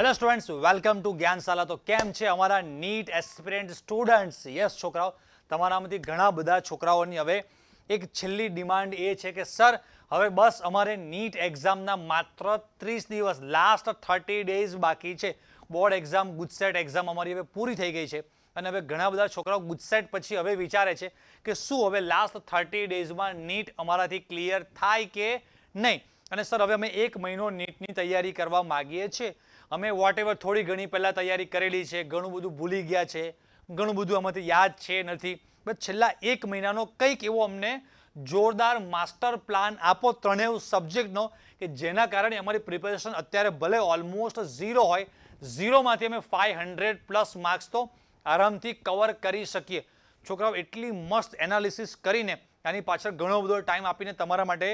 hello students welcome to Gyanshala તો કેમ છે અમારા નીટ એસ્પિરન્ટ સ્ટુડન્ટ્સ યસ છોકરાઓ તમારામાંથી ઘણા બધા છોકરાઓની હવે એક છેલ્લી ડિમાન્ડ એ છે કે સર હવે બસ અમારે નીટ એક્ઝામના માત્ર ત્રીસ દિવસ લાસ્ટ થર્ટી ડેઝ બાકી છે બોર્ડ એક્ઝામ ગુજસેટ એક્ઝામ અમારી હવે પૂરી થઈ ગઈ છે અને હવે ઘણા બધા છોકરાઓ ગુજસેટ પછી હવે વિચારે છે કે શું હવે લાસ્ટ થર્ટી ડેઝમાં નીટ અમારાથી ક્લિયર થાય કે નહીં અને સર હવે અમે એક મહિનો નીટની તૈયારી કરવા માગીએ છીએ અમે વોટ એવર થોડી ઘણી પહેલાં તૈયારી કરેલી છે ઘણું બધું ભૂલી ગયા છે ઘણું બધું આમાંથી યાદ છે નથી બસ છેલ્લા એક મહિનાનો કંઈક એવો અમને જોરદાર માસ્ટર પ્લાન આપો ત્રણેય સબ્જેક્ટનો કે જેના કારણે અમારી પ્રિપેરેશન અત્યારે ભલે ઓલમોસ્ટ ઝીરો હોય ઝીરોમાંથી અમે ફાઇવ હંડ્રેડ પ્લસ માર્ક્સ તો આરામથી કવર કરી શકીએ છોકરાઓ એટલી મસ્ત એનાલિસિસ કરીને આની પાછળ ઘણો બધો ટાઈમ આપીને તમારા માટે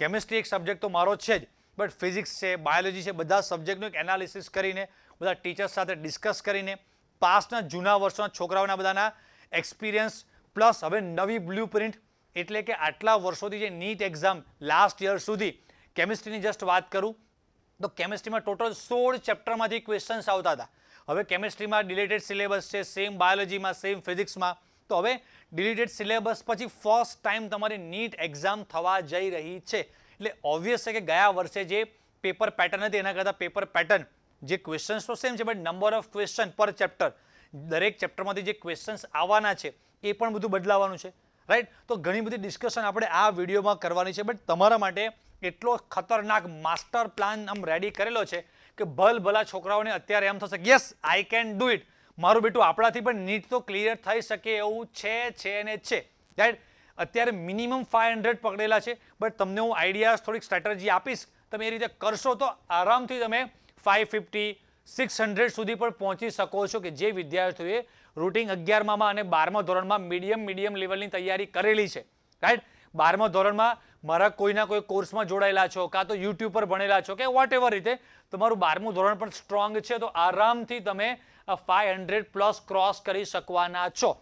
કેમેસ્ટ્રી એક સબ્જેક્ટ તો મારો છે જ બટ ફિઝિક્સ છે બાયોલોજી છે બધા સબ્જેક્ટનું એક એનાલિસિસ કરીને બધા ટીચર્સ સાથે ડિસ્કસ કરીને પાસ્ટના જૂના વર્ષોના છોકરાઓના બધાના એક્સપિરિયન્સ પ્લસ હવે નવી બ્લુ પ્રિન્ટ એટલે કે આટલા વર્ષોથી જે નીટ એક્ઝામ લાસ્ટ યર સુધી કેમિસ્ટ્રીની જસ્ટ વાત કરું તો કેમિસ્ટ્રીમાં ટોટલ સોળ ચેપ્ટરમાંથી ક્વેશ્ચન્સ આવતા હતા હવે કેમિસ્ટ્રીમાં ડિલેટેડ સિલેબસ છે સેમ બાયોલોજીમાં સેમ ફિઝિક્સમાં તો હવે ડિલેટેડ સિલેબસ પછી ફર્સ્ટ ટાઈમ તમારી નીટ એક્ઝામ થવા જઈ રહી છે એટલે ઓબ્વિયસ છે કે ગયા વર્ષે જે પેપર પેટર્ન હતી એના કરતાં પેપર પેટર્ન જે ક્વેશ્ચન્સ તો સેમ છે બટ નંબર ઓફ ક્વેશ્ચન પર ચેપ્ટર દરેક ચેપ્ટરમાંથી જે ક્વેશ્ચન્સ આવવાના છે એ પણ બધું બદલાવાનું છે રાઈટ તો ઘણી બધી ડિસ્કશન આપણે આ વિડીયોમાં કરવાની છે બટ તમારા માટે એટલો ખતરનાક માસ્ટર પ્લાન આમ રેડી કરેલો છે કે ભલ ભલા છોકરાઓને અત્યારે એમ થશે yes I can do it મારું બેટું આપણાથી પણ નીટ તો ક્લિયર થઈ શકે એવું છે છે ને છે રાઈટ અત્યારે મિનિમમ ફાઇવ હંડ્રેડ પકડેલા છે બટ તમને હું આઈડિયાઝ થોડીક સ્ટ્રેટર્જી આપીશ તમે એ રીતે કરશો તો આરામથી તમે ફાઇવ ફિફ્ટી સિક્સ હંડ્રેડ સુધી પણ પહોંચી શકો છો કે જે વિદ્યાર્થીઓએ રૂટિંગ અગિયારમાં અને બારમા ધોરણમાં મીડિયમ મીડિયમ લેવલની તૈયારી કરેલી છે રાઈટ બારમા ધોરણમાં મારા કોઈના કોઈ કોર્સમાં જોડાયેલા છો કાં તો યુટ્યુબ પર ભણેલા છો કે વોટ રીતે તમારું બારમું ધોરણ પણ સ્ટ્રોંગ છે તો આરામથી તમે ફાઇવ હંડ્રેડ પ્લસ ક્રોસ કરી શકવાના છો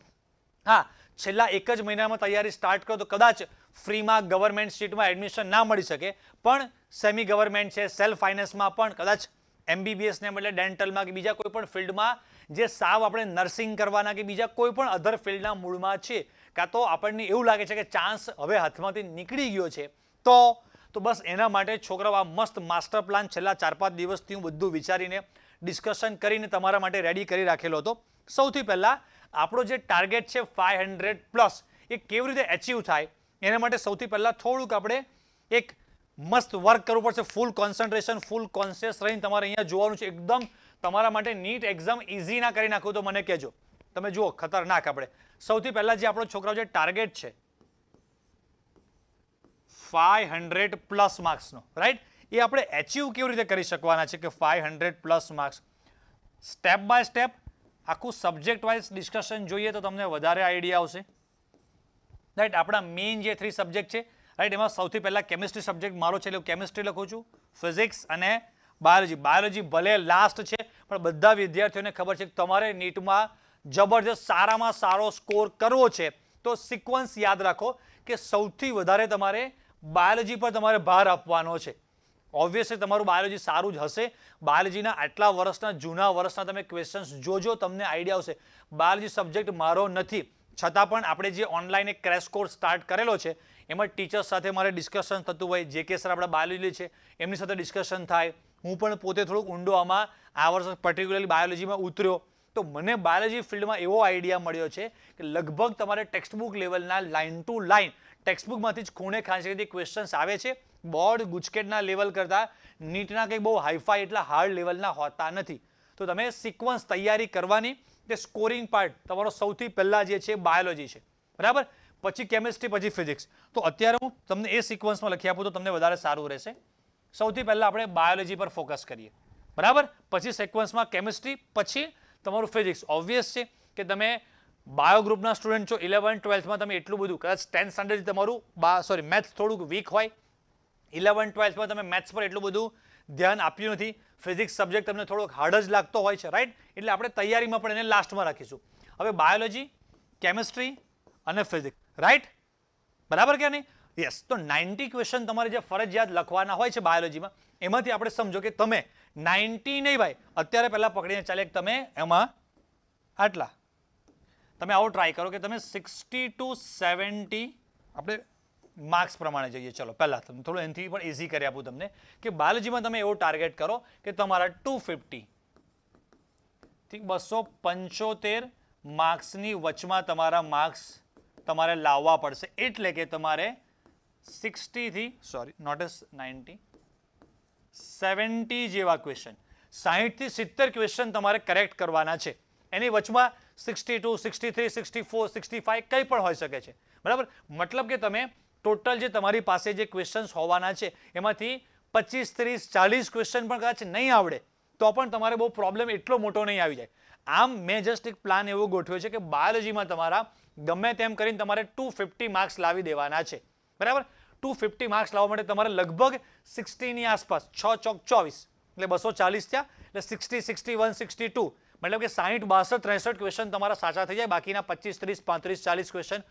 હા છેલ્લા એક જ મહિનામાં તૈયારી સ્ટાર્ટ કરો તો કદાચ ફ્રીમાં ગવર્મેન્ટ સીટમાં એડમિશન ના મળી શકે પણ સેમી ગવર્મેન્ટ છે સેલ્ફ ફાઇનાન્સમાં પણ કદાચ એમબીબીએસને બદલે ડેન્ટલમાં કે બીજા કોઈ પણ ફિલ્ડમાં જે સાવ આપણે નર્સિંગ કરવાના કે બીજા કોઈ પણ અધર ફિલ્ડના મૂળમાં છે કાં તો આપણને એવું લાગે છે કે ચાન્સ હવે હાથમાંથી નીકળી ગયો છે તો તો બસ એના માટે છોકરાઓ આ મસ્ત માસ્ટર પ્લાન છેલ્લા ચાર પાંચ દિવસથી હું બધું વિચારીને ડિસ્કશન કરીને તમારા માટે રેડી કરી રાખેલો હતો સૌથી પહેલાં આપણો જે ટાર્ગેટ છે ફાઇવ હંડ્રેડ પ્લસ એ કેવી રીતે એચીવ થાય એના માટે સૌથી પહેલાં થોડુંક આપણે એક મસ્ત વર્ક કરવું પડશે ફૂલ કોન્સન્ટ્રેશન ફૂલ કોન્શિયસ રહીને તમારે અહીંયા જોવાનું છે એકદમ તમારા માટે નીટ એક્ઝામ ઇઝી ના કરી નાખો તો મને કહેજો તમે જુઓ ખતરનાક આપણે સૌથી પહેલાં જે આપણો છોકરાઓ જે ટાર્ગેટ છે ફાઇવ હંડ્રેડ પ્લસ માર્ક્સનો રાઈટ એ આપણે એચીવ કેવી રીતે કરી શકવાના છે કે five hundred plus marks step by step આખું સબ્જેક્ટ વાઇઝ ડિસ્કશન જોઈએ તો તમને વધારે આઈડિયા આવશે રાઈટ આપણા મેઇન જે થ્રી સબ્જેક્ટ છે રાઈટ એમાં સૌથી પહેલાં કેમિસ્ટ્રી સબ્જેક્ટ મારો છે એટલે કેમિસ્ટ્રી લખું છું ફિઝિક્સ અને બાયોલોજી બાયોલોજી ભલે લાસ્ટ છે પણ બધા વિદ્યાર્થીઓને ખબર છે કે તમારે નીટમાં જબરજસ્ત સારામાં સારો સ્કોર કરવો છે તો સિક્વન્સ યાદ રાખો કે સૌથી વધારે તમારે બાયોલોજી પર તમારે ભાર આપવાનો છે ઓબ્વિયસલી તમારું બાયોલોજી સારું જ હશે બાયોલોજીના આટલા વર્ષના જૂના વર્ષના તમે ક્વેશ્ચન્સ જોજો તમને આઈડિયા આવશે બાયોલોજી સબ્જેક્ટ મારો નથી છતાં પણ આપણે જે ઓનલાઈન એક ક્રેશ કોર્સ સ્ટાર્ટ કરેલો છે એમાં ટીચર્સ સાથે મારે ડિસ્કશન થતું હોય જે કે સર આપણા બાયોલોજી છે એમની સાથે ડિસ્કશન થાય હું પણ પોતે થોડુંક ઊંડો આમાં આ વર્ષ પર્ટિક્યુલરલી બાયોલોજીમાં ઉતર્યો તો મને બાયોલોજી ફિલ્ડમાં એવો આઈડિયા મળ્યો છે કે લગભગ તમારે ટેક્સ્ટબુક લેવલના લાઇન ટુ લાઇન ટેક્સ્ટબુકમાંથી જ ખૂણે ખાંચેથી ક્વેશ્ચન્સ આવે છે બોર્ડ ગુજકેટના લેવલ કરતાં નીટના કંઈ બહુ હાઈફાઈ એટલા હાર્ડ લેવલના હોતા નથી તો તમે સિક્વન્સ તૈયારી કરવાની તે સ્કોરિંગ પાર્ટ તમારો સૌથી પહેલાં જે છે બાયોલોજી છે બરાબર પછી કેમેસ્ટ્રી પછી ફિઝિક્સ તો અત્યારે હું તમને એ સિક્વન્સમાં લખી આપું તો તમને વધારે સારું રહેશે સૌથી પહેલાં આપણે બાયોલોજી પર ફોકસ કરીએ બરાબર પછી સિક્વન્સમાં કેમેસ્ટ્રી પછી તમારું ફિઝિક્સ ઓબ્વિયસ છે કે તમે બાયો ગ્રુપના સ્ટુડન્ટ છો ઇલેવન ટ્વેલ્થમાં તમે એટલું બધું કદાચ ટેન્થ સ્ટાન્ડર્ડ તમારું બા સોરી મેથ્સ થોડુંક વીક હોય ઇલેવન ટ્વેલ્થમાં તમે મેથ્સ પર એટલું બધું ધ્યાન આપ્યું નથી ફિઝિક્સ સબ્જેક્ટ તમને થોડોક હાર્ડ જ લાગતો હોય છે રાઈટ એટલે આપણે તૈયારીમાં પણ એને લાસ્ટમાં રાખીશું હવે બાયોલોજી કેમેસ્ટ્રી અને ફિઝિક્સ રાઈટ બરાબર કે નહીં યસ તો નાઇન્ટી ક્વેશ્ચન તમારે જે ફરજિયાત લખવાના હોય છે બાયોલોજીમાં એમાંથી આપણે સમજો કે તમે નાઇન્ટી નહીં ભાઈ અત્યારે પહેલાં પકડીને ચાલે તમે એમાં આટલા તમે આવો ટ્રાય કરો કે તમે સિક્સટી ટુ સેવન્ટી આપણે માર્ક્સ પ્રમાણે જઈએ ચલો પહેલાં તમે થોડું એનાથી પણ ઇઝી કરી આપું તમને કે બાયોલોજીમાં તમે એવો ટાર્ગેટ કરો કે તમારા ટુ ફિફ્ટી બસો પંચોતેર માર્ક્સની વચમાં તમારા માર્ક્સ તમારે લાવવા પડશે એટલે કે તમારે સિક્સટીથી sorry not as ninety seventy જેવા ક્વેશ્ચન સાહીઠથી સિત્તેર ક્વેશ્ચન તમારે કરેક્ટ કરવાના છે એની વચમાં sixty to sixty three sixty four sixty five કંઈ પણ હોઈ શકે છે બરાબર મતલબ કે તમે ટોટલ જે તમારી પાસે જે ક્વેશ્ચન્સ હોવાના છે એમાંથી પચીસ ત્રીસ ચાલીસ ક્વેશ્ચન પણ કદાચ નહીં આવડે તો પણ તમારે બહુ પ્રોબ્લેમ એટલો મોટો નહીં આવી જાય આમ મેં જસ્ટ એક પ્લાન એવો ગોઠવ્યો છે કે બાયોલોજીમાં તમારા ગમે તેમ કરીને તમારે ટુ ફિફ્ટી માર્ક્સ લાવી દેવાના છે બરાબર ટુ ફિફ્ટી માર્ક્સ લાવવા માટે તમારે લગભગ સિક્સટીની આસપાસ છ ચોક ચોવીસ એટલે બસો ચાલીસ થયા એટલે sixty sixty one sixty two મતલબ કે સાહીઠ બાસઠ ત્રેસઠ ક્વેશ્ચન તમારા સાચા થઈ જાય બાકીના પચીસ ત્રીસ પાંત્રીસ ચાલીસ ક્વેશ્ચન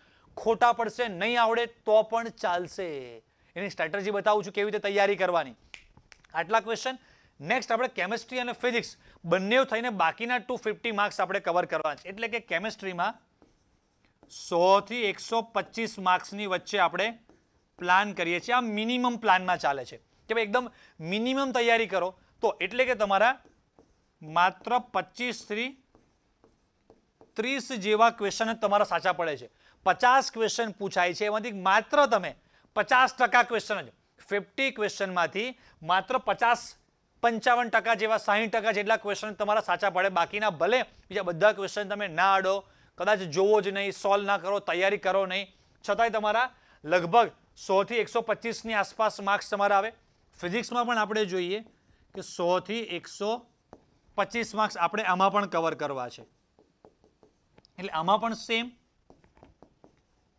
ખોટા પડશે નહીં આવડે તો પણ ચાલશે એની સ્ટ્રેટેજી બતાવું છું કેવી રીતે તૈયારી કરવાની આટલા ક્વેશ્ચન નેક્સ્ટ આપણે કેમેસ્ટ્રી અને ફિઝિક્સ બંને થઈને બાકીના ટુ ફિફ્ટી માર્ક્સ આપણે કવર કરવાના છે એટલે કે કેમિસ્ટ્રીમાં સોથી એકસો પચીસ માર્ક્સની વચ્ચે આપણે પ્લાન કરીએ છીએ આ મિનિમમ પ્લાનમાં ચાલે છે કે ભાઈ એકદમ મિનિમમ તૈયારી કરો તો એટલે કે તમારા માત્ર પચીસથી ત્રીસ જેવા ક્વેશ્ચન તમારા સાચા પડે છે પચાસ ક્વેશ્ચન પૂછાય છે એમાંથી માત્ર તમે પચાસ ટકા ક્વેશ્ચન જ ફિફ્ટી ક્વેશ્ચનમાંથી માત્ર પચાસ પંચાવન ટકા જેવા સાહીઠ ટકા જેટલા ક્વેશ્ચન તમારા સાચા પડે બાકીના ભલે બીજા બધા ક્વેશ્ચન તમે ના અડો કદાચ જોવો જ નહીં સોલ્વ ના કરો તૈયારી કરો નહીં છતાંય તમારા લગભગ સોથી એકસો પચીસની આસપાસ માર્ક્સ તમારા આવે ફિઝિક્સમાં પણ આપણે જોઈએ કે સોથી એકસો પચીસ માર્ક્સ આપણે આમાં પણ કવર કરવા છે એટલે આમાં પણ સેમ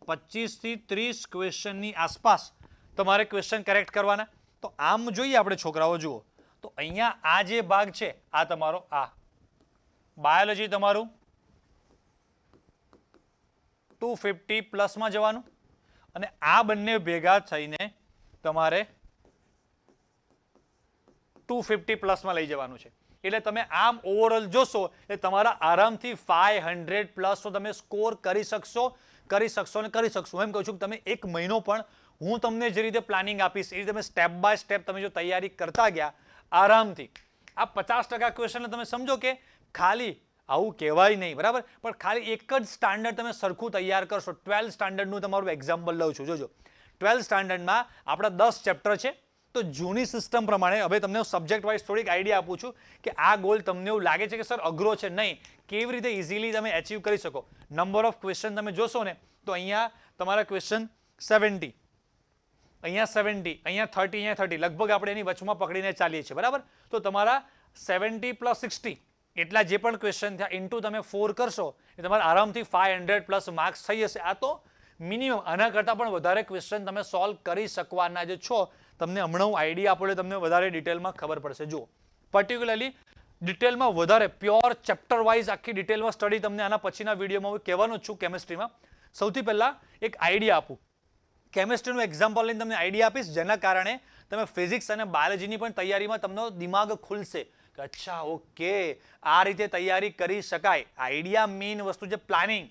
પચીસથી ત્રીસ ક્વેશ્ચનની આસપાસ તમારે ક્વેશ્ચન કરેક્ટ કરવાના તો આમ જોઈએ આપણે છોકરાઓ જુઓ તો અહીંયા આ જે ભાગ છે આ તમારો આ બાયોલોજી તમારું ટુ ફિફ્ટી પ્લસમાં જવાનું અને આ બંને ભેગા થઈને તમારે ટુ ફિફ્ટી પ્લસમાં લઈ જવાનું છે એટલે તમે આમ ઓવરઓલ જોશો એટલે તમારા આરામથી ફાઈવ હંડ્રેડ પ્લસનો તમે સ્કોર કરી શકશો કરી શકશો અને કરી શકશો એમ કહું છું કે તમે એક મહિનો પણ હું તમને જે રીતે પ્લાનિંગ આપીશ એ રીતે તમે સ્ટેપ બાય સ્ટેપ તમે જો તૈયારી કરતા ગયા આરામથી આ પચાસ ટકા ક્વેશ્ચનને તમે સમજો કે ખાલી આવું કહેવાય નહીં બરાબર પણ ખાલી એક જ સ્ટાન્ડર્ડ તમે સરખું તૈયાર કરશો ટ્વેલ્થ સ્ટાન્ડર્ડનું તમારું એક્ઝામ્પલ લઉં છું જોજો ટ્વેલ્થ સ્ટાન્ડર્ડમાં આપણા દસ ચેપ્ટર છે તો જૂની સિસ્ટમ પ્રમાણે હવે તમને સબ્જેક્ટ વાઇઝ થોડીક આઈડિયા આપું છું કે આ ગોલ તમને એવું લાગે છે કે સર અઘરો છે નહીં કેવી રીતે ઇઝીલી તમે એચીવ કરી શકો નંબર ઓફ ક્વેશ્ચન તમે જોશો ને તો અહીંયા તમારા ક્વેશ્ચન સેવન્ટી અહીંયા સેવન્ટી અહીંયા થર્ટી અહીંયા થર્ટી લગભગ આપણે એની વચમાં પકડીને ચાલીએ છીએ બરાબર તો તમારા સેવન્ટી પ્લસ સિક્સટી એટલા જે પણ ક્વેશ્ચન થયા ઇન્ટુ તમે ફોર કરશો એ તમારા આરામથી ફાઇવ હંડ્રેડ પ્લસ માર્ક્સ થઈ જશે આ તો મિનિમમ આના કરતાં પણ વધારે ક્વેશ્ચન તમે સોલ્વ કરી શકવાના જે છો તમને હમણાં હું આઈડિયા આપો તમને વધારે ડિટેલમાં ખબર પડશે જુઓ પર્ટિક્યુલરલી ડિટેલમાં વધારે પ્યોર ચેપ્ટર વાઇઝ આખી ડિટેલમાં સ્ટડી તમને આના પછીના વિડીયોમાં હું કહેવાનો છું કેમેસ્ટ્રીમાં સૌથી પહેલાં એક આઈડિયા આપું કેમેસ્ટ્રીનું એક્ઝામ્પલ લઈને તમને આઈડિયા આપીશ જેના કારણે તમે ફિઝિક્સ અને બાયોલોજીની પણ તૈયારીમાં તમને દિમાગ ખુલશે કે અચ્છા ઓકે આ રીતે તૈયારી કરી શકાય આઈડિયા મેઇન વસ્તુ છે પ્લાનિંગ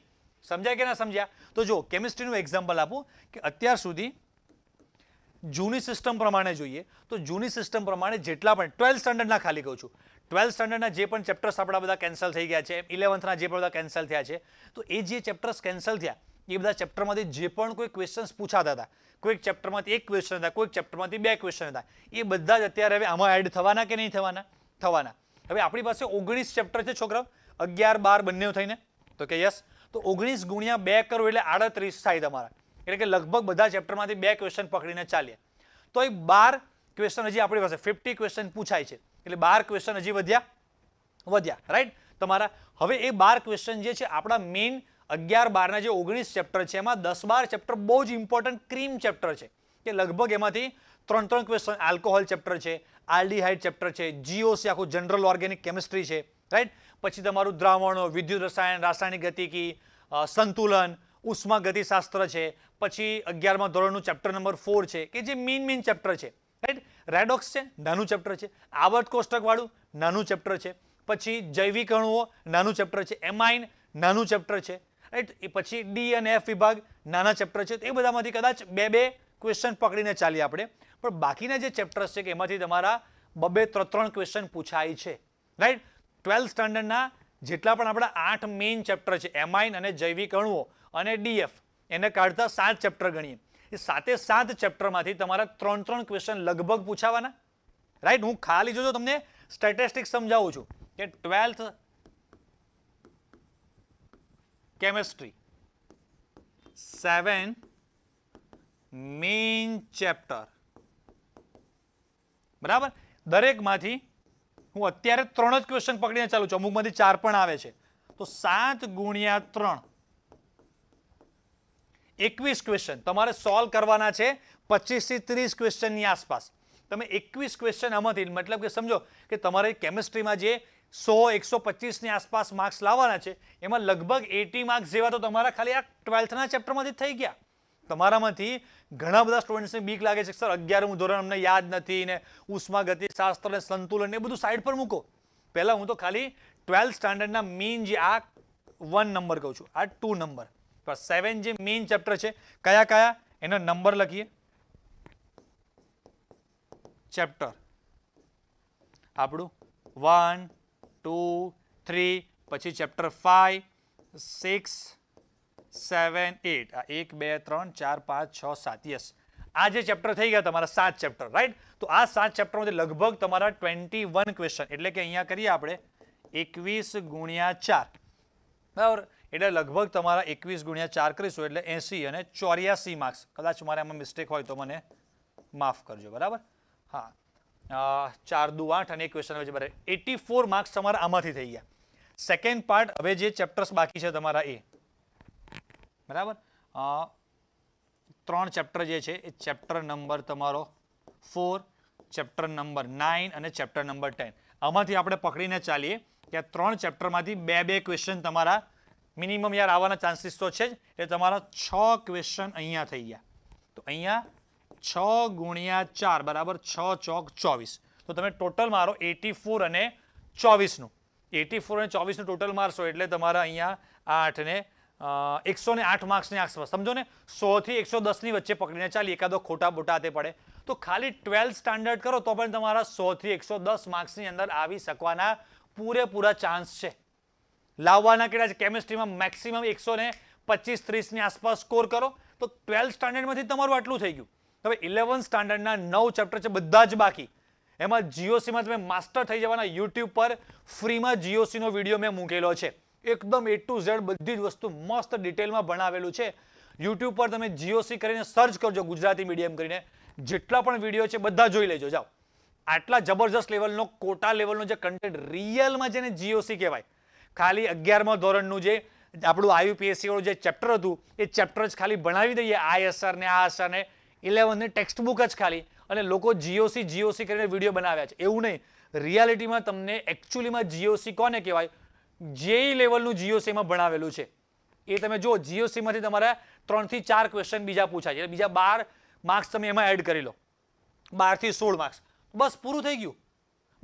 સમજાય કે ના સમજ્યા તો જો કેમિસ્ટ્રીનું એક્ઝામ્પલ આપું કે અત્યાર સુધી જૂની સિસ્ટમ પ્રમાણે જોઈએ તો જૂની સિસ્ટમ પ્રમાણે જેટલા પણ ટ્વેલ્થ સ્ટાન્ડર્ડના ખાલી કહું છું ટ્વેલ્થ સ્ટાન્ડર્ડના જે પણ ચેપ્ટર્સ આપણા બધા કેન્સલ થઈ ગયા છે ઇલેવન્થના જે પણ બધા કેન્સલ થયા છે તો એ જે ચેપ્ટર્સ કેન્સલ થયા એ બધા ચેપ્ટરમાંથી જે પણ કોઈ ક્વેશ્ચન્સ પૂછાતા હતા કોઈક ચેપ્ટરમાંથી એક ક્વેશ્ચન હતા કોઈક ચેપ્ટરમાંથી બે ક્વેશ્ચન હતા એ બધા જ અત્યારે હવે આમાં એડ થવાના કે નહીં થવાના થવાના હવે આપણી પાસે ઓગણીસ ચેપ્ટર છે છોકરાઓ અગિયાર બાર બંને થઈને તો કે યસ તો ઓગણીસ ગુણ્યા બે કરો એટલે આડત્રીસ થાય તમારા એટલે કે લગભગ બધા ચેપ્ટરમાંથી બે ક્વેશ્ચન પકડીને ચાલીએ તો એ બાર ક્વેશ્ચન હજી આપણી પાસે ફિફ્ટી ક્વેશ્ચન પૂછાય છે એટલે બાર ક્વેશ્ચન હજી વધ્યા વધ્યા રાઈટ તમારા હવે એ બાર ક્વેશ્ચન જે છે આપણા મેઇન અગિયાર બારના જે ઓગણીસ ચેપ્ટર છે એમાં દસ બાર ચેપ્ટર બહુ જ ઇમ્પોર્ટન્ટ ક્રીમ ચેપ્ટર છે કે લગભગ એમાંથી ત્રણ ત્રણ ક્વેશ્ચન આલ્કોહોલ ચેપ્ટર છે આલ્ડીહાઇડ ચેપ્ટર છે જીઓસી આખું જનરલ ઓર્ગેનિક કેમિસ્ટ્રી છે રાઈટ પછી તમારું દ્રાવણો વિદ્યુત રસાયણ રાસાયણિક ગતિકી સંતુલન ઉષ્માગતિશાસ્ત્ર છે પછી અગિયારમાં ધોરણનું ચેપ્ટર નંબર ફોર છે કે જે મેઇન મેઇન ચેપ્ટર છે રાઈટ રેડોક્સ છે નાનું ચેપ્ટર છે આવર્ત કોષ્ટકવાળું નાનું ચેપ્ટર છે પછી જૈવિક અણુઓ નાનું ચેપ્ટર છે એમાઇન નાનું ચેપ્ટર છે રાઈટ પછી ડી અને એફ વિભાગ નાના ચેપ્ટર છે એ બધામાંથી કદાચ બે બે ક્વેશ્ચન પકડીને ચાલીએ આપણે પણ બાકીના જે ચેપ્ટર્સ છે કે એમાંથી તમારા બબે ત્રણ ત્રણ ક્વેશ્ચન પૂછાય છે રાઈટ ટ્વેલ્થ સ્ટાન્ડર્ડના જેટલા પણ આપણા આઠ મેઇન ચેપ્ટર છે એમાઇન અને જૈવિક અણુઓ અને ડીએફ એને કાઢતા સાત ચેપ્ટર ગણીએ એ સાતે સાત ચેપ્ટરમાંથી તમારા ત્રણ ત્રણ ક્વેશ્ચન લગભગ પૂછાવાના રાઈટ હું ખાલી જોજો તમને સ્ટેટિસ્ટિક સમજાવું છું કે twelfth chemistry seven main chapter બરાબર દરેકમાંથી હું અત્યારે ત્રણ જ ક્વેશ્ચન પકડીને ચાલું છું અમુકમાંથી ચાર પણ આવે છે તો સાત ગુણ્યા ત્રણ એકવીસ ક્વેશ્ચન તમારે સોલ્વ કરવાના છે પચીસથી ત્રીસ ક્વેશ્ચનની આસપાસ તમે એકવીસ ક્વેશ્ચન આમાંથી મતલબ કે સમજો કે તમારે કેમિસ્ટ્રીમાં જે સો એકસો પચીસની આસપાસ માર્ક્સ લાવવાના છે એમાં લગભગ એટી માર્ક્સ જેવા તો તમારા ખાલી આ ટ્વેલ્થના ચેપ્ટરમાંથી થઈ ગયા તમારામાંથી ઘણા બધા સ્ટુડન્ટ્સને બીક લાગે છે સર અગિયારમું ધોરણ અમને યાદ નથી ને ઉષ્મા ગતિ શાસ્ત્ર સંતુલન એ બધું સાઈડ પર મૂકો પહેલાં હું તો ખાલી ટ્વેલ્થ સ્ટાન્ડર્ડના મીન જે આ વન નંબર કહું છું આ ટુ નંબર તો આ સેવન જે મેઇન ચેપ્ટર છે કયા કયા એનો નંબર લખીએ ચેપ્ટર આપણું વન ટુ થ્રી પછી chapter five six seven eight આ એક બે ત્રણ ચાર પાંચ છ સાત યસ આ જે ચેપ્ટર થઈ ગયા તમારા સાત ચેપ્ટર રાઈટ તો આ સાત ચેપ્ટરમાંથી લગભગ તમારા ટ્વેન્ટી વન ક્વેશ્ચન એટલે કે અહીંયા કરીએ આપણે એકવીસ ગુણ્યા ચાર બરાબર એટલે લગભગ તમારા એકવીસ ગુણ્યા ચાર કરીશું એટલે એસી અને ચોર્યાસી માર્ક્સ કદાચ મારે આમાં મિસ્ટેક હોય તો મને માફ કરજો બરાબર હા ચાર દુ આઠ અને એક ક્વેશ્ચન હોય છે બરાબર એટી ફોર માર્ક્સ તમારા આમાંથી થઈ ગયા સેકન્ડ પાર્ટ હવે જે ચેપ્ટર્સ બાકી છે તમારા એ બરાબર ત્રણ ચેપ્ટર જે છે એ ચેપ્ટર નંબર તમારો ફોર ચેપ્ટર નંબર નાઇન અને ચેપ્ટર નંબર ટેન આમાંથી આપણે પકડીને ચાલીએ કે ત્રણ ચેપ્ટરમાંથી બે બે ક્વેશ્ચન તમારા મિનિમમ યાર આવવાના ચાન્સીસ તો છે જ એટલે તમારા છ ક્વેશ્ચન અહીંયા થઈ ગયા તો અહીંયા છ ગુણ્યા ચાર બરાબર છ ચોક ચોવીસ તો તમે ટોટલ મારો એટી ફોર અને ચોવીસનું એટી ફોર અને ચોવીસનું ટોટલ મારશો એટલે તમારા અહીંયા આઠને એકસો ને આઠ માર્ક્સની આસપાસ સમજો ને સોથી એકસો દસની વચ્ચે પકડીને ચાલી એકાદો ખોટા બોટા તે પડે તો ખાલી ટ્વેલ્થ સ્ટાન્ડર્ડ કરો તો પણ તમારા સોથી એકસો દસ માર્ક્સની અંદર આવી શકવાના પૂરેપૂરા ચાન્સ છે લાવવાના કેટલા છે કેમિસ્ટ્રીમાં મેક્સિમમ એકસો ને પચીસ ત્રીસની આસપાસ સ્કોર કરો તો ટ્વેલ્થ સ્ટાન્ડર્ડમાંથી તમારું આટલું થઈ ગયું હવે ઇલેવન્થ સ્ટાન્ડર્ડના નવ ચેપ્ટર છે બધા જ બાકી એમાં જીઓસીમાં તમે માસ્ટર થઈ જવાના યુટ્યુબ પર ફ્રીમાં જીઓસીનો વિડીયો મેં મૂકેલો છે એકદમ એ ટુ ઝેડ બધી જ વસ્તુ મસ્ત ડિટેલમાં ભણાવેલું છે યુટ્યુબ પર તમે જીઓસી કરીને સર્ચ કરજો ગુજરાતી મીડિયમ કરીને જેટલા પણ વિડીયો છે બધા જોઈ લેજો જાઓ આટલા જબરજસ્ત લેવલનો કોટા લેવલનો જે કન્ટેન્ટ રિયલમાં જેને જીઓસી કહેવાય ખાલી અગિયારમાં ધોરણનું જે આપણું આયુપીએસસીવાળું જે ચેપ્ટર હતું એ ચેપ્ટર જ ખાલી ભણાવી દઈએ આ અસર ને આ અસર ને ઇલેવનની ટેક્સ્ટ બુક જ ખાલી અને લોકો જીઓસી જીઓસી કરીને વિડીયો બનાવ્યા છે એવું નહીં રિયાલિટીમાં તમને એકચ્યુઅલીમાં જીઓસી કોને કહેવાય જે લેવલનું જીઓસીમાં ભણાવેલું છે એ તમે જો જીઓસીમાંથી તમારા ત્રણથી ચાર ક્વેશ્ચન બીજા પૂછાય છે બીજા બાર માર્ક્સ તમે એમાં એડ કરી લો બારથી સોળ માર્ક્સ બસ પૂરું થઈ ગયું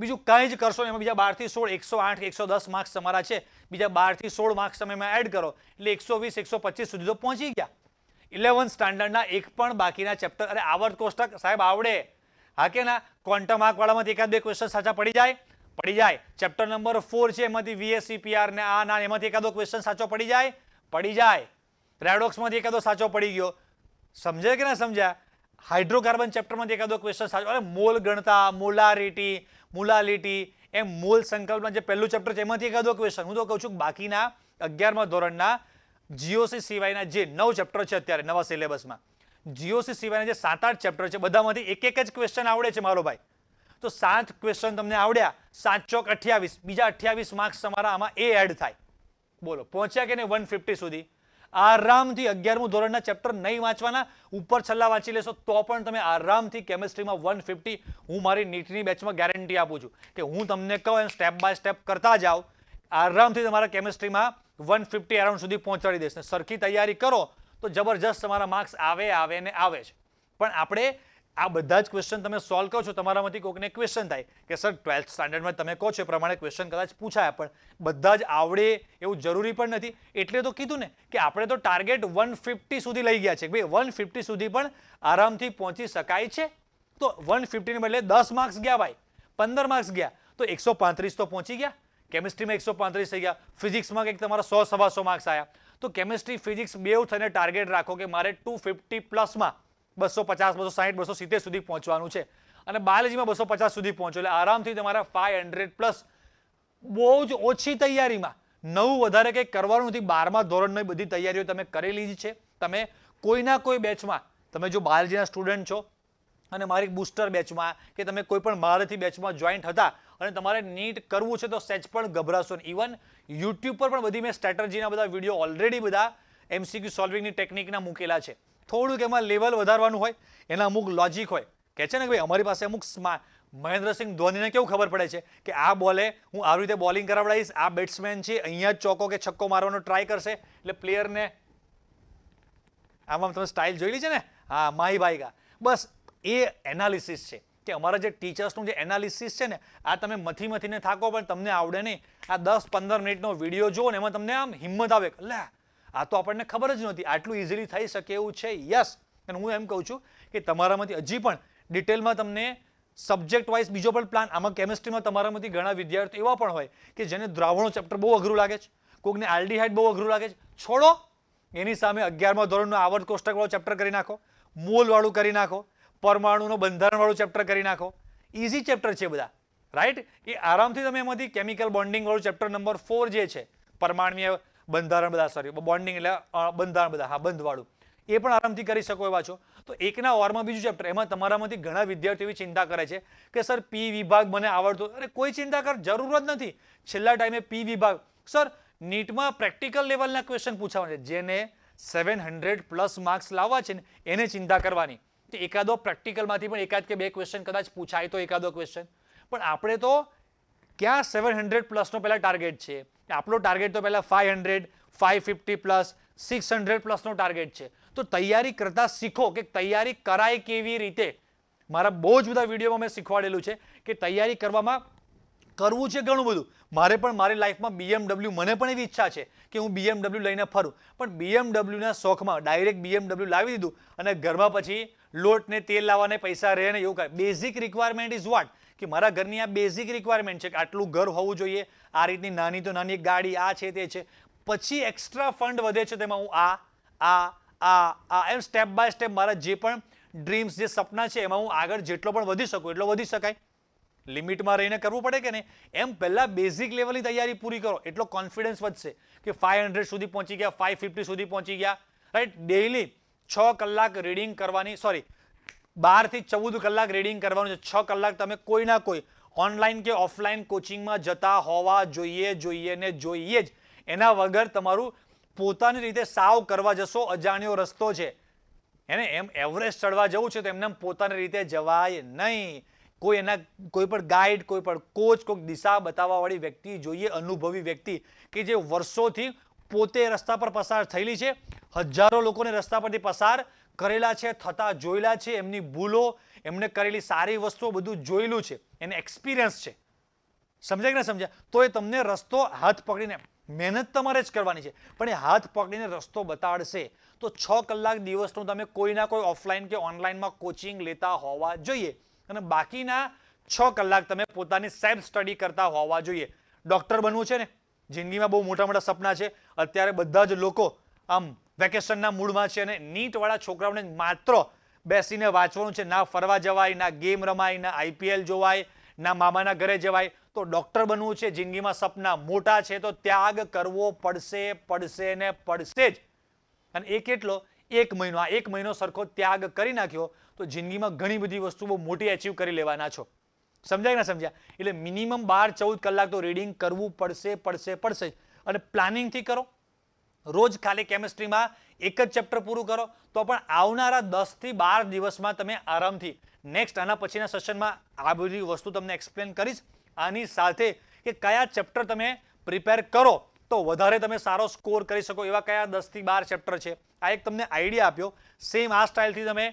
બીજું કંઈ જ કરશો એમાં બીજા બારથી સોળ એકસો આઠ એકસો દસ માર્ક્સ તમારા છે બીજા બારથી સોળ માર્ક્સ તમે એમાં એડ કરો એટલે એકસો વીસ એકસો પચીસ સુધી તો પહોંચી ગયા ઇલેવન સ્ટાન્ડર્ડના એક પણ બાકીના ચેપ્ટર અરે આવર્ત કોષ્ટક સાહેબ આવડે હા કે ના ક્વોન્ટમ આંકવાળામાંથી એકાદ બે ક્વેશ્ચન સાચા પડી જાય પડી જાય ચેપ્ટર નંબર ફોર છે એમાંથી વીએસસીપીઆર ને આ ના એમાંથી એકાદો ક્વેશ્ચન સાચો પડી જાય પડી જાય રેડોક્સમાંથી એકાદો સાચો પડી ગયો સમજે કે ના સમજ્યા હાઇડ્રોકાર્બન ચેપ્ટરમાં એકાદો ક્વેશ્ચન સાચો અને મોલ ગણતા મોલારિટી મોલાલિટી એમ મોલ સંકલ્પના જે પહેલું ચેપ્ટર છે એમાંથી એકાદો ક્વેશ્ચન હું તો કહું છું બાકીના અગિયારમા ધોરણના જીઓસી સિવાયના જે નવ ચેપ્ટર છે અત્યારે નવા સિલેબસમાં જીઓસી સિવાયના જે સાત આઠ ચેપ્ટર છે બધામાંથી એક એક જ ક્વેશ્ચન આવડે છે મારો ભાઈ તો સાત ક્વેશ્ચન તમને આવડ્યા સાત ચોક અઠ્યાવીસ બીજા અઠ્યાવીસ માર્ક્સ તમારા આમાં એ એડ થાય બોલો પહોંચ્યા કે નહીં વન ફિફ્ટી સુધી આરામથી અગિયારમું ધોરણના ચેપ્ટર નહીં વાંચવાના ઉપર છલ્લા વાંચી લેશો તો પણ તમે આરામથી કેમેસ્ટ્રીમાં વન ફિફ્ટી હું મારી નીટની બેચમાં ગેરંટી આપું છું કે હું તમને કહું એમ સ્ટેપ બાય સ્ટેપ કરતા જાઓ આરામથી તમારા કેમેસ્ટ્રીમાં વન ફિફ્ટી અરાઉન્ડ સુધી પહોંચાડી દેશે સરખી તૈયારી કરો તો જબરજસ્ત તમારા માર્ક્સ આવે આવે ને આવે છે પણ આપણે આ બધા જ ક્વેશ્ચન તમે સોલ્વ કરો છો તમારામાંથી કોઈકને ક્વેશ્ચન થાય કે સર ટ્વેલ્થ સ્ટાન્ડર્ડમાં તમે કહો છો પ્રમાણે ક્વેશ્ચન કદાચ પૂછાય પણ બધા જ આવડે એવું જરૂરી પણ નથી એટલે તો કીધું ને કે આપણે તો ટાર્ગેટ વન સુધી લઈ ગયા છે ભાઈ વન સુધી પણ આરામથી પહોંચી શકાય છે તો વન ફિફ્ટીને બદલે દસ માર્ક્સ ગયા ભાઈ પંદર માર્ક્સ ગયા તો એકસો તો પહોંચી ગયા કેમિસ્ટ્રીમાં એકસો પાંત્રીસ થઈ ગયા ફિઝિક્સમાં કંઈક તમારા સો સવાસો માર્ક્સ આવ્યા તો કેમિસ્ટ્રી ફિઝિક્સ બેવ થઈને ટાર્ગેટ રાખો કે મારે ટુ ફિફ્ટી પ્લસમાં બસો પચાસ બસો સાહીઠ બસો સિત્તેર સુધી પહોંચવાનું છે અને બાયોલોજીમાં બસો પચાસ સુધી પહોંચો એટલે આરામથી તમારા ફાઇવ હંડ્રેડ પ્લસ બહુ જ ઓછી તૈયારીમાં નવું વધારે કંઈ કરવાનું નથી બારમા ધોરણની બધી તૈયારીઓ તમે કરેલી જ છે તમે કોઈના કોઈ બેચમાં તમે જો બાયોલોજીના સ્ટુડન્ટ છો અને મારી બુસ્ટર બેચમાં કે તમે કોઈ પણ મહારથી બેચમાં જોઈન્ટ હતા અને તમારે નીટ કરવું છે તો સેચ પણ ગભરાશો ઇવન યુટ્યુબ પર પણ બધી મેં સ્ટ્રેટર્જીના બધા વિડીયો ઓલરેડી બધા એમસીક્યુ સોલ્વિંગની ટેકનિકના મૂકેલા છે થોડુંક એમાં લેવલ વધારવાનું હોય એના અમુક લોજિક હોય કે છે ને કે ભાઈ અમારી પાસે અમુક સ્માર્ટ મહેન્દ્રસિંહ ધોનીને કેવું ખબર પડે છે કે આ બોલે હું આવી રીતે બોલિંગ કરાવડાવીશ આ બેટ્સમેન છે અહીંયા જ ચોકો કે છક્કો મારવાનો ટ્રાય કરશે એટલે પ્લેયરને આમાં તમે સ્ટાઇલ જોયેલી છે ને હા માહી ભાઈ કા બસ એ એનાલિસિસ છે કે અમારા જે ટીચર્સનું જે એનાલિસિસ છે ને આ તમે મથી મથીને થાકો પણ તમને આવડે નહીં આ દસ પંદર મિનિટનો વિડીયો જુઓ ને એમાં તમને આમ હિંમત આવે લે આ તો આપણને ખબર જ નથી આટલું ઇઝીલી થઈ શકે એવું છે યસ અને હું એમ કહું છું કે તમારામાંથી હજી પણ ડિટેલમાં તમને સબ્જેક્ટ વાઇઝ બીજો પણ પ્લાન આમાં કેમેસ્ટ્રીમાં તમારામાંથી ઘણા વિદ્યાર્થીઓ એવા પણ હોય કે જેને દ્રાવણો ચેપ્ટર બહુ અઘરું લાગે છે કોઈકને આલ્ડીહાઇડ બહુ અઘરું લાગે છે છોડો એની સામે અગિયારમાં ધોરણનો આવર્ત કોષ્ટકવાળું ચેપ્ટર કરી નાખો મોલવાળું કરી નાખો પરમાણુનું બંધારણવાળું ચેપ્ટર કરી નાખો ઇઝી ચેપ્ટર છે બધા રાઈટ એ આરામથી તમે એમાંથી કેમિકલ બોન્ડિંગવાળું ચેપ્ટર નંબર ફોર જે છે પરમાણુય બંધારણ બધા સોરી બોન્ડિંગ એટલે બંધારણ બધા હા બંધવાળું એ પણ આરામથી કરી શકો એવા છો તો એકના ઓરમાં બીજું ચેપ્ટર એમાં તમારામાંથી ઘણા વિદ્યાર્થીઓ એવી ચિંતા કરે છે કે સર પી વિભાગ મને આવડતો અરે કોઈ ચિંતા કર જરૂર જ નથી છેલ્લા ટાઈમે પી વિભાગ સર નીટમાં પ્રેક્ટિકલ લેવલના ક્વેશ્ચન પૂછાવાના છે જેને સેવન હંડ્રેડ પ્લસ માર્ક્સ લાવવા છે ને એને ચિંતા કરવાની તો એકાદો પ્રેક્ટિકલમાંથી પણ એકાદ કે બે ક્વેશ્ચન કદાચ પૂછાય તો એકાદો ક્વેશ્ચન પણ આપણે તો ક્યાં સેવન હંડ્રેડ પ્લસનો પહેલાં ટાર્ગેટ છે આપણો ટાર્ગેટ તો પહેલાં five hundred five fifty plus six hundred પ્લસનો ટાર્ગેટ છે તો તૈયારી કરતાં શીખો કે તૈયારી કરાય કેવી રીતે મારા બહુ જ બધા વિડીયોમાં મેં શીખવાડેલું છે કે તૈયારી કરવામાં કરવું છે ઘણું બધું મારે પણ મારી લાઈફમાં બીએમડબલ્યુ મને પણ એવી ઈચ્છા છે કે હું બીએમડબલ્યુ લઈને ફરું પણ બીએમડબલ્યુના શોખમાં ડાયરેક્ટ બીએમડબલ્યુ લાવી દીધું અને ઘરમાં પછી લોટને તેલ લાવવાને પૈસા રહે ને એવું કાંઈ બેઝિક રિક્વાયરમેન્ટ ઇઝ વોટ કે મારા ઘરની આ બેઝિક રિક્વાયરમેન્ટ છે કે આટલું ઘર હોવું જોઈએ આ રીતની નાની તો નાની ગાડી આ છે તે છે પછી એક્સ્ટ્રા ફંડ વધે છે તેમાં હું આ આ આ આ એમ સ્ટેપ બાય સ્ટેપ મારા જે પણ ડ્રીમ્સ જે સપના છે એમાં હું આગળ જેટલો પણ વધી શકું એટલો વધી શકાય લિમિટમાં રહીને કરવું પડે કે નહીં એમ પહેલાં બેઝિક લેવલની તૈયારી પૂરી કરો એટલો કોન્ફિડન્સ વધશે કે ફાઇવ સુધી પહોંચી ગયા ફાઇવ સુધી પહોંચી ગયા રાઈટ ડેઇલી છ કલાક રીડિંગ કરવાની સોરી બારથી ચૌદ કલાક રીડિંગ કરવાનું છે છ કલાક તમે કોઈના કોઈ ઓનલાઈન કે ઓફલાઈન કોચિંગમાં જતા હોવા જોઈએ જોઈએ ને જોઈએ જ એના વગર તમારું પોતાની રીતે સાવ કરવા જશો અજાણ્યો રસ્તો છે એને એમ એવરેસ્ટ ચડવા જવું છે તો એમને પોતાની રીતે જવાય નહીં કોઈ એના કોઈ પણ ગાઈડ કોઈ પણ કોચ કોઈક દિશા બતાવવાવાળી વ્યક્તિ જોઈએ અનુભવી વ્યક્તિ કે જે વર્ષોથી પોતે રસ્તા પર પસાર થયેલી છે હજારો લોકોને રસ્તા પરથી પસાર કરેલા છે થતા જોયેલા છે એમની ભૂલો એમને કરેલી સારી વસ્તુઓ બધું જોયેલું છે એને એક્સપિરિયન્સ છે સમજાય કે ના સમજાય તો એ તમને રસ્તો હાથ પકડીને મહેનત તમારે જ કરવાની છે પણ એ હાથ પકડીને રસ્તો બતાડશે તો છ કલાક દિવસનું તમે કોઈના કોઈ ઓફલાઈન કે ઓનલાઈનમાં કોચિંગ લેતા હોવા જોઈએ અને બાકીના છ કલાક તમે પોતાની સેલ્ફ સ્ટડી કરતા હોવા જોઈએ ડૉક્ટર બનવું છે ને જિંદગીમાં બહુ મોટા મોટા સપના છે અત્યારે બધા જ લોકો આમ વેકેશનના મૂડમાં છે અને નીટવાળા છોકરાઓને માત્ર બેસીને વાંચવાનું છે ના ફરવા જવાય ના ગેમ રમાય ના આઈપીએલ જોવાય ના મામાના ઘરે જવાય તો ડૉક્ટર બનવું છે જિંદગીમાં સપના મોટા છે તો ત્યાગ કરવો પડશે પડશે ને પડશે જ અને એ કેટલો એક મહિનો આ એક મહિનો સરખો ત્યાગ કરી નાખ્યો તો જિંદગીમાં ઘણી બધી વસ્તુઓ મોટી અચીવ કરી લેવાના છો સમજાય ના સમજ્યા એટલે મિનિમમ બાર ચૌદ કલાક તો રીડિંગ કરવું પડશે પડશે પડશે અને પ્લાનિંગથી કરો રોજ ખાલી કેમિસ્ટ્રીમાં એક જ ચેપ્ટર પૂરું કરો તો પણ આવનારા દસથી બાર દિવસમાં તમે આરામથી નેક્સ્ટ આના પછીના સેશનમાં આ બધી વસ્તુ તમને એક્સપ્લેન કરીશ આની સાથે કે કયા ચેપ્ટર તમે પ્રિપેર કરો તો વધારે તમે સારો સ્કોર કરી શકો એવા કયા દસથી બાર ચેપ્ટર છે આ એક તમને આઈડિયા આપ્યો સેમ આ સ્ટાઇલથી તમે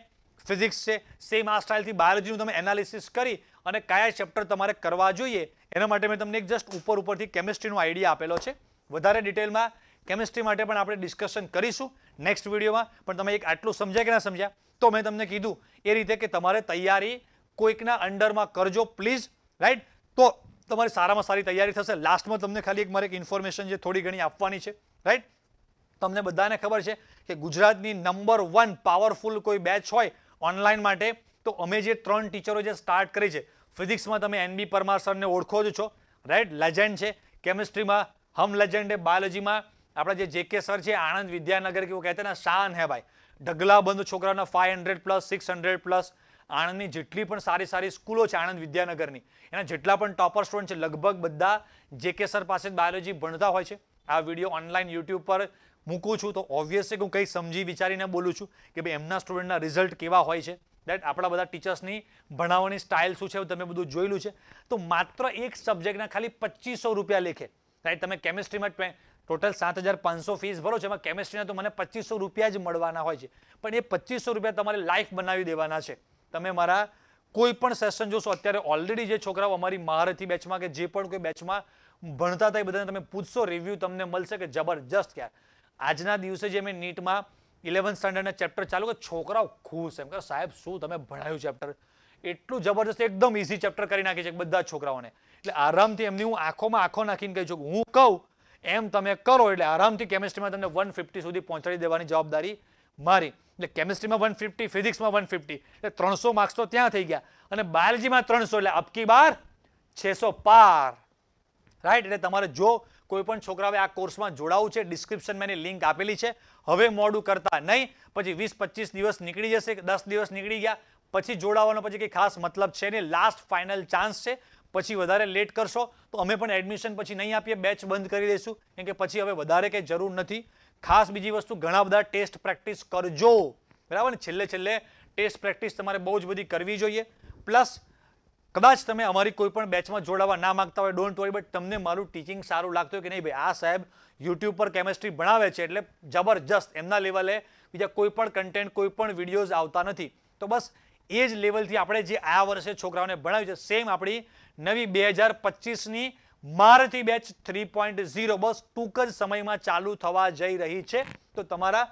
ફિઝિક્સ છે સેમ આ સ્ટાઇલથી બાયોલોજીનું તમે એનાલિસિસ કરી અને કયા ચેપ્ટર તમારે કરવા જોઈએ એના માટે મેં તમને એક જસ્ટ ઉપર ઉપરથી કેમિસ્ટ્રીનો આઈડિયા આપેલો છે વધારે ડિટેલમાં કેમિસ્ટ્રી માટે પણ આપણે ડિસ્કશન કરીશું નેક્સ્ટ વિડીયોમાં પણ તમે એક આટલું સમજ્યા કે ના સમજ્યા તો મેં તમને કીધું એ રીતે કે તમારે તૈયારી કોઈકના અંડરમાં કરજો પ્લીઝ રાઈટ તો તમારી સારામાં સારી તૈયારી થશે લાસ્ટમાં તમને ખાલી એક મારે એક ઇન્ફોર્મેશન જે થોડી ઘણી આપવાની છે રાઈટ તમને બધાને ખબર છે કે ગુજરાતની નંબર વન પાવરફુલ કોઈ બેચ હોય ઓનલાઈન માટે તો અમે જે ત્રણ ટીચરો જે સ્ટાર્ટ કરી છે ફિઝિક્સમાં તમે એનબી પરમાર સરને ઓળખો જ છો રાઈટ લેજેન્ડ છે કેમિસ્ટ્રીમાં હમ લેજેન્ડ છે બાયોલોજીમાં આપણા જે જેકે સર છે આણંદ વિદ્યાનગર કેવું કહેતા ને શાન હે ભાઈ ઢગલા બંધ છોકરાઓના five hundred plus six hundred plus આણંદની જેટલી પણ સારી સારી સ્કૂલો છે આણંદ વિદ્યાનગરની એના જેટલા પણ ટોપર સ્ટુડન્ટ છે લગભગ બધા જેકે સર પાસે બાયોલોજી ભણતા હોય છે આ વિડીયો ઓનલાઈન યુટ્યુબ પર મૂકું છું તો ઓબ્વિયસલી હું કંઈ સમજી વિચારીને બોલું છું કે ભાઈ એમના સ્ટુડન્ટના રિઝલ્ટ કેવા હોય છે દેટ આપણા બધા ટીચર્સની ભણાવવાની સ્ટાઇલ શું છે તમે બધું જોયેલું છે તો માત્ર એક સબ્જેક્ટના ખાલી પચીસો રૂપિયા લેખે રાઈટ તમે કેમિસ્ટ્રીમાં ટોટલ સાત હજાર પાંચસો ફીસ ભરો છો એમાં કેમેસ્ટ્રીના તો મને પચીસો રૂપિયા જ મળવાના હોય છે પણ એ પચીસો રૂપિયા તમારે લાઈફ બનાવી દેવાના છે તમે મારા કોઈ પણ સેશન જોશો અત્યારે ઓલરેડી જે છોકરાઓ અમારી મહારથી બેચમાં કે જે પણ કોઈ બેચમાં ભણતા હતા એ બધાને તમે પૂછશો રિવ્યૂ તમને મળશે કે જબરજસ્ત ક્યાં આજના દિવસે જે મેં નીટમાં ઇલેવન સ્ટાન્ડર્ડના ચેપ્ટર ચાલુ કે છોકરાઓ ખુશ એમ કે સાહેબ શું તમે ભણાયું ચેપ્ટર એટલું જબરજસ્ત એકદમ ઇઝી ચેપ્ટર કરી નાખી છે બધા છોકરાઓને એટલે આરામથી એમની હું આંખોમાં આંખો નાખીને કહી છું હું કહું એમ તમે કરો એટલે આરામથી કેમિસ્ટ્રીમાં તમને વન ફિફ્ટી સુધી પહોંચાડી દેવાની જવાબદારી મારી એટલે કેમિસ્ટ્રીમાં વન ફિફ્ટી ફિઝિક્સમાં વન ફિફ્ટી એટલે ત્રણસો માર્ક્સ તો ત્યાં થઈ ગયા અને બાયોલોજીમાં ત્રણસો એટલે અબકી બાર છસો પાર રાઈટ એટલે તમારે જો કોઈપણ છોકરાઓ આ કોર્સમાં જોડાવું છે ડિસ્ક્રિપ્શનમાં એની લિંક આપેલી છે હવે મોડું કરતા નહીં પછી વીસ પચીસ દિવસ નીકળી જશે દસ દિવસ નીકળી ગયા પછી જોડાવાનો પછી કંઈ ખાસ મતલબ છે નહીં લાસ્ટ ફાઇનલ ચાન્સ છે પછી વધારે લેટ કરશો તો અમે પણ એડમિશન પછી નહીં આપીએ બેચ બંધ કરી દઈશું કેમ કે પછી હવે વધારે કંઈ જરૂર નથી ખાસ બીજી વસ્તુ ઘણા બધા ટેસ્ટ પ્રેક્ટિસ કરજો બરાબર ને છેલ્લે છેલ્લે ટેસ્ટ પ્રેક્ટિસ તમારે બહુ જ બધી કરવી જોઈએ પ્લસ કદાચ તમે અમારી કોઈ પણ બેચમાં જોડાવા ના માગતા હોય ડોન્ટ વરી બટ તમને મારું ટીચિંગ સારું લાગતું હોય કે નહીં ભાઈ આ સાહેબ યુટ્યુબ પર કેમેસ્ટ્રી ભણાવે છે એટલે જબરજસ્ત એમના લેવલે બીજા કોઈ પણ કન્ટેન્ટ કોઈ પણ વિડીયોઝ આવતા નથી તો બસ એ જ લેવલથી આપણે જે આ વર્ષે છોકરાઓને ભણાવ્યું છે સેમ આપણી નવી બે હજાર પચીસની મારથી બેચ થ્રી પોઈન્ટ ઝીરો બસ ટૂંક જ સમયમાં ચાલુ થવા જઈ રહી છે તો તમારા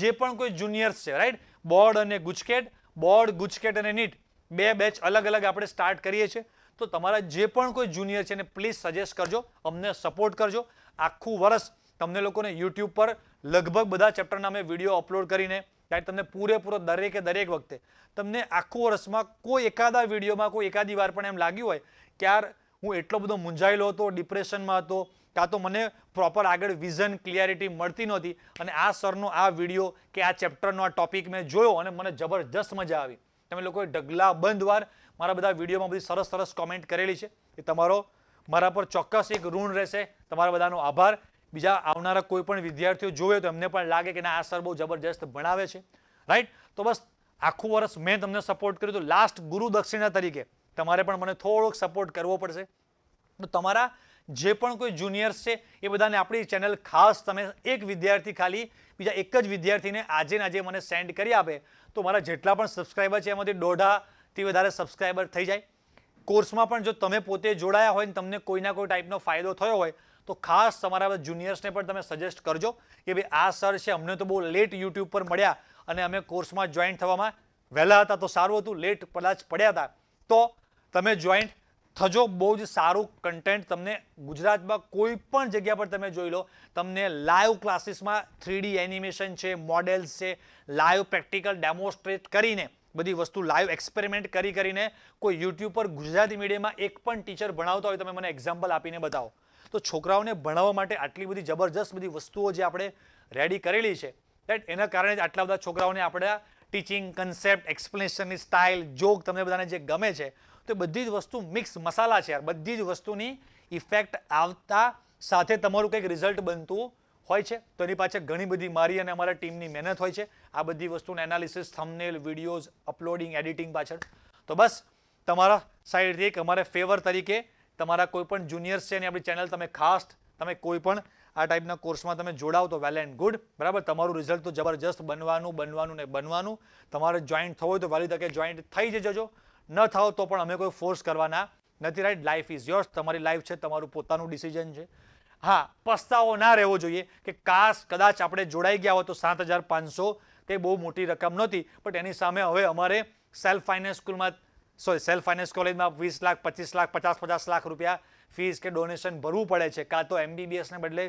જે પણ કોઈ જુનિયર્સ છે રાઈટ બોર્ડ અને ગુજકેટ બોર્ડ ગુજકેટ અને નીટ બે બેચ અલગ અલગ આપણે સ્ટાર્ટ કરીએ છીએ તો તમારા જે પણ કોઈ જુનિયર છે એને પ્લીઝ સજેસ્ટ કરજો અમને સપોર્ટ કરજો આખું વર્ષ તમને લોકોને યુટ્યુબ પર લગભગ બધા ચેપ્ટરના અમે વિડીયો અપલોડ કરીને ત્યારે તમને પૂરેપૂરો દરેકે દરેક વખતે તમને આખું વર્ષમાં કોઈ એકાદા વિડીયોમાં કોઈ એકાદી વાર પણ એમ લાગ્યું હોય કે યાર હું એટલો બધો મૂંઝાયેલો હતો ડિપ્રેશનમાં હતો કાં તો મને પ્રોપર આગળ વિઝન ક્લિયરિટી મળતી નહોતી અને આ સરનો આ વિડીયો કે આ ચેપ્ટરનો આ ટોપિક મેં જોયો અને મને જબરજસ્ત મજા આવી તમે લોકોએ ઢગલા બંધ વાર મારા બધા વિડીયોમાં બધી સરસ સરસ કોમેન્ટ કરેલી છે એ તમારો મારા પર ચોક્કસ એક ઋણ રહેશે તમારા બધાનો આભાર બીજા આવનારા કોઈ પણ વિદ્યાર્થીઓ જોવે તો એમને પણ લાગે કે ના આ સર બહુ જબરજસ્ત ભણાવે છે રાઈટ તો બસ આખું વર્ષ મેં તમને સપોર્ટ કર્યો તો લાસ્ટ ગુરુ દક્ષિણા તરીકે તમારે પણ મને થોડોક સપોર્ટ કરવો પડશે તો તમારા જે પણ કોઈ જુનિયર્સ છે એ બધાને આપણી ચેનલ ખાસ તમે એક વિદ્યાર્થી ખાલી બીજા એક જ વિદ્યાર્થીને આજે ને આજે મને સેન્ડ કરી આપે તો મારા જેટલા પણ સબસ્ક્રાઈબર છે એમાંથી દોઢાથી વધારે સબસ્ક્રાઈબર થઈ જાય કોર્સમાં પણ જો તમે પોતે જોડાયા હોય ને તમને કોઈના કોઈ ટાઈપનો ફાયદો થયો હોય તો ખાસ તમારા જુનિયર્સને પણ તમે સજેસ્ટ કરજો કે ભાઈ આ સર છે અમને તો બહુ લેટ યુટ્યુબ પર મળ્યા અને અમે કોર્સમાં જોઈન્ટ થવામાં વહેલા હતા તો સારું હતું લેટ કદાચ પડ્યા હતા તો તમે જોઈન્ટ થજો બહુ જ સારું કન્ટેન્ટ તમને ગુજરાતમાં કોઈ પણ જગ્યા પર તમે જોઈ લો તમને લાઈવ ક્લાસીસમાં થ્રીડી એનિમેશન છે મોડેલ્સ છે લાઈવ પ્રેક્ટિકલ ડેમોન્સ્ટ્રેટ કરીને બધી વસ્તુ લાઈવ એક્સપેરિમેન્ટ કરી કરીને કોઈ યુટ્યુબ પર ગુજરાતી મીડિયમમાં એક પણ ટીચર ભણાવતા હોય તમે મને એક્ઝામ્પલ આપીને બતાવો તો છોકરાઓને ભણાવવા માટે આટલી બધી જબરજસ્ત બધી વસ્તુઓ જે આપણે રેડી કરેલી છે રાઈટ એના કારણે જ આટલા બધા છોકરાઓને આપણે ટીચિંગ કન્સેપ્ટ એક્સપ્લેનેશનની સ્ટાઇલ જોગ તમને બધાને જે ગમે છે તો બધી જ વસ્તુ મિક્સ મસાલા છે યાર બધી જ વસ્તુની ઇફેક્ટ આવતા સાથે તમારું કંઈક રિઝલ્ટ બનતું હોય છે તો એની પાછળ ઘણી બધી મારી અને અમારા ટીમની મહેનત હોય છે આ બધી વસ્તુના analysis thumbnail videos uploading editing પાછળ તો બસ તમારા સાઈડથી એક અમારે ફેવર તરીકે તમારા કોઈપણ જુનિયર્સ છે એની આપણી ચેનલ તમે ખાસ તમે કોઈપણ આ ટાઈપના કોર્સમાં તમે જોડાવો તો વેલ એન્ડ ગુડ બરાબર તમારું રિઝલ્ટ તો જબરજસ્ત બનવાનું બનવાનું ને બનવાનું તમારે જોઈન્ટ થવું હોય તો વહેલી તકે જોઈન્ટ થઈ જજો ન થાવ તો પણ અમે કોઈ ફોર્સ કરવાના નથી રાઈટ લાઈફ ઇઝ યોર્સ તમારી લાઈફ છે તમારું પોતાનું ડિસિઝન છે હા પસ્તાવો ના રહેવો જોઈએ કે કાશ કદાચ આપણે જોડાઈ ગયા હોય તો સાત તે બહુ મોટી રકમ નહોતી બટ એની સામે હવે અમારે સેલ્ફ ફાઇનાન્સ સ્કૂલમાં સોરી સેલ્ફ ફાઇનાન્સ કોલેજમાં વીસ લાખ પચીસ લાખ પચાસ પચાસ લાખ રૂપિયા ફીસ કે ડોનેશન ભરવું પડે છે કાં તો એમબીબીએસને બદલે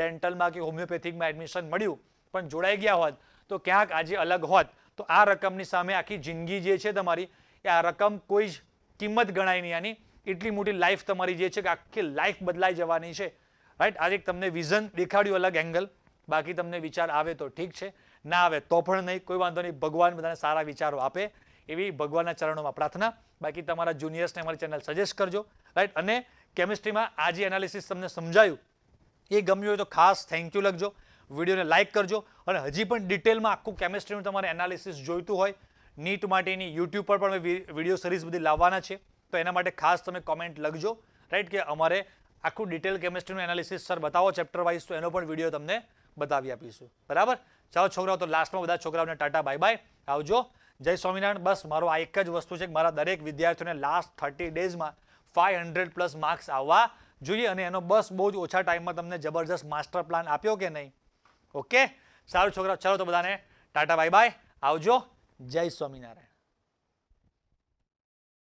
ડેન્ટલમાં કે હોમિયોપેથિકમાં એડમિશન મળ્યું પણ જોડાઈ ગયા હોત તો ક્યાંક આજે અલગ હોત તો આ રકમની સામે આખી જિંદગી જે છે તમારી એ આ રકમ કોઈ જ કિંમત ગણાય નહીં આની એટલી મોટી લાઈફ તમારી જે છે કે આખી લાઈફ બદલાઈ જવાની છે રાઈટ આજે તમને વિઝન દેખાડ્યું અલગ એંગલ બાકી તમને વિચાર આવે તો ઠીક છે ના આવે તો પણ નહીં કોઈ વાંધો નહીં ભગવાન બધાને સારા વિચારો આપે એવી ભગવાનના ચરણોમાં પ્રાર્થના બાકી તમારા જુનિયર્સને અમારી ચેનલ સજેસ્ટ કરજો રાઈટ અને કેમિસ્ટ્રીમાં આ જે એનાલિસિસ તમને સમજાયું એ ગમ્યું હોય તો ખાસ થેન્ક યુ લખજો વિડીયોને લાઇક કરજો અને હજી પણ ડિટેલમાં આખું કેમિસ્ટ્રીનું તમારે એનાલિસિસ જોઈતું હોય નીટ માટેની યુટ્યુબ પર પણ વિડીયો સિરીઝ બધી લાવવાના છે તો એના માટે ખાસ તમે કોમેન્ટ લખજો રાઈટ કે અમારે આખું ડિટેલ કેમિસ્ટ્રીનું એનાલિસિસ સર બતાવો ચેપ્ટર વાઇઝ તો એનો પણ વિડીયો તમને બતાવી આપીશું બરાબર ચાલો છોકરાઓ તો લાસ્ટમાં બધા છોકરાઓને ટાટા બાય બાય આવજો જય સ્વામિનારાયણ બસ મારો આ એક જ વસ્તુ છે કે મારા દરેક વિદ્યાર્થીઓને લાસ્ટ થર્ટી ડેઝમાં ફાઇવ હંડ્રેડ પ્લસ માર્ક્સ આવવા જોઈએ અને એનો બસ બહુ જ ઓછા ટાઈમમાં તમને જબરજસ્ત માસ્ટર પ્લાન આપ્યો કે નહીં ઓકે સારું છોકરા ચલો તો બધાને ટાટા બાય બાય આવજો જય સ્વામિનારાયણ